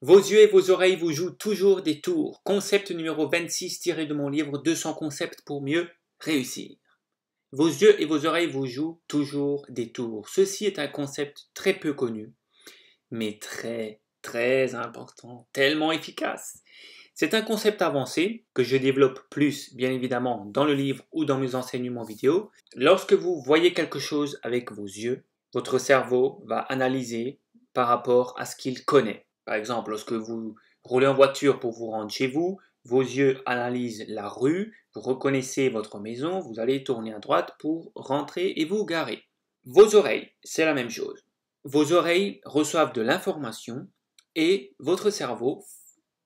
Vos yeux et vos oreilles vous jouent toujours des tours. Concept numéro 26 tiré de mon livre 200 concepts pour mieux réussir. Vos yeux et vos oreilles vous jouent toujours des tours. Ceci est un concept très peu connu, mais très très important, tellement efficace. C'est un concept avancé que je développe plus, bien évidemment, dans le livre ou dans mes enseignements vidéo. Lorsque vous voyez quelque chose avec vos yeux, votre cerveau va analyser par rapport à ce qu'il connaît. Par exemple, lorsque vous roulez en voiture pour vous rendre chez vous, vos yeux analysent la rue, vous reconnaissez votre maison, vous allez tourner à droite pour rentrer et vous garer. Vos oreilles, c'est la même chose. Vos oreilles reçoivent de l'information et votre cerveau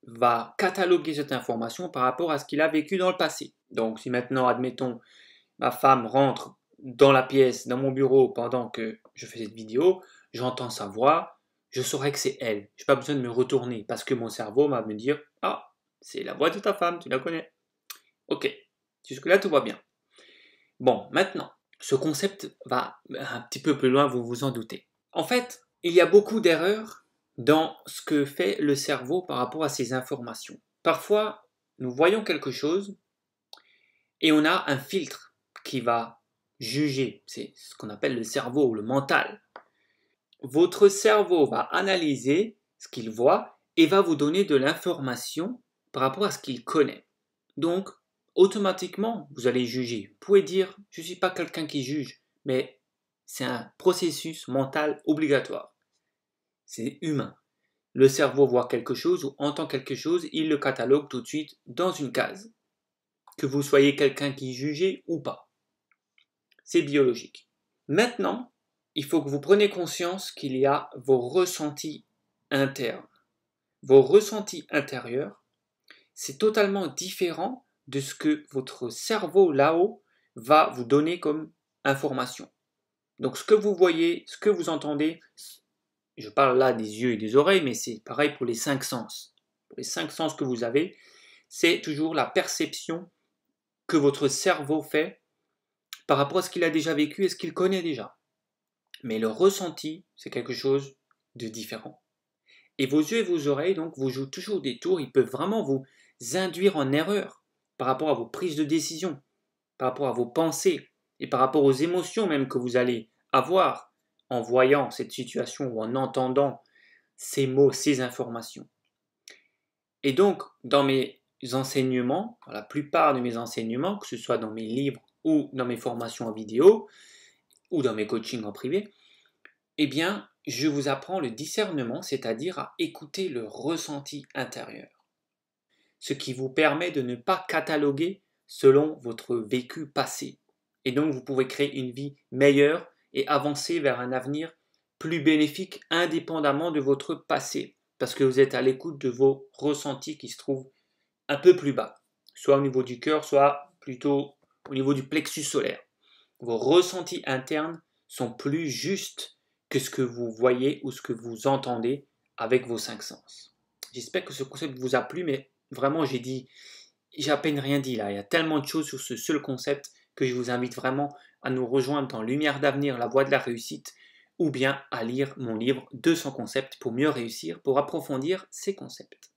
va cataloguer cette information par rapport à ce qu'il a vécu dans le passé. Donc si maintenant, admettons, ma femme rentre dans la pièce, dans mon bureau, pendant que je fais cette vidéo, j'entends sa voix, je saurai que c'est elle. Je n'ai pas besoin de me retourner parce que mon cerveau va me dire Ah, c'est la voix de ta femme, tu la connais. Ok, jusque-là tout va bien. Bon, maintenant, ce concept va un petit peu plus loin, vous vous en doutez. En fait, il y a beaucoup d'erreurs dans ce que fait le cerveau par rapport à ces informations. Parfois, nous voyons quelque chose et on a un filtre qui va juger. C'est ce qu'on appelle le cerveau, ou le mental votre cerveau va analyser ce qu'il voit et va vous donner de l'information par rapport à ce qu'il connaît. Donc, automatiquement, vous allez juger. Vous pouvez dire, je ne suis pas quelqu'un qui juge, mais c'est un processus mental obligatoire. C'est humain. Le cerveau voit quelque chose ou entend quelque chose, il le catalogue tout de suite dans une case. Que vous soyez quelqu'un qui jugez ou pas. C'est biologique. Maintenant, il faut que vous preniez conscience qu'il y a vos ressentis internes. Vos ressentis intérieurs, c'est totalement différent de ce que votre cerveau là-haut va vous donner comme information. Donc ce que vous voyez, ce que vous entendez, je parle là des yeux et des oreilles, mais c'est pareil pour les cinq sens. Pour les cinq sens que vous avez, c'est toujours la perception que votre cerveau fait par rapport à ce qu'il a déjà vécu et ce qu'il connaît déjà. Mais le ressenti, c'est quelque chose de différent. Et vos yeux et vos oreilles, donc, vous jouent toujours des tours. Ils peuvent vraiment vous induire en erreur par rapport à vos prises de décision, par rapport à vos pensées et par rapport aux émotions même que vous allez avoir en voyant cette situation ou en entendant ces mots, ces informations. Et donc, dans mes enseignements, dans la plupart de mes enseignements, que ce soit dans mes livres ou dans mes formations en vidéo, ou dans mes coachings en privé, eh bien, je vous apprends le discernement, c'est-à-dire à écouter le ressenti intérieur. Ce qui vous permet de ne pas cataloguer selon votre vécu passé. Et donc, vous pouvez créer une vie meilleure et avancer vers un avenir plus bénéfique indépendamment de votre passé, parce que vous êtes à l'écoute de vos ressentis qui se trouvent un peu plus bas, soit au niveau du cœur, soit plutôt au niveau du plexus solaire vos ressentis internes sont plus justes que ce que vous voyez ou ce que vous entendez avec vos cinq sens. J'espère que ce concept vous a plu, mais vraiment j'ai dit, j'ai à peine rien dit là. Il y a tellement de choses sur ce seul concept que je vous invite vraiment à nous rejoindre dans Lumière d'avenir, la voie de la réussite, ou bien à lire mon livre 200 concepts pour mieux réussir, pour approfondir ces concepts.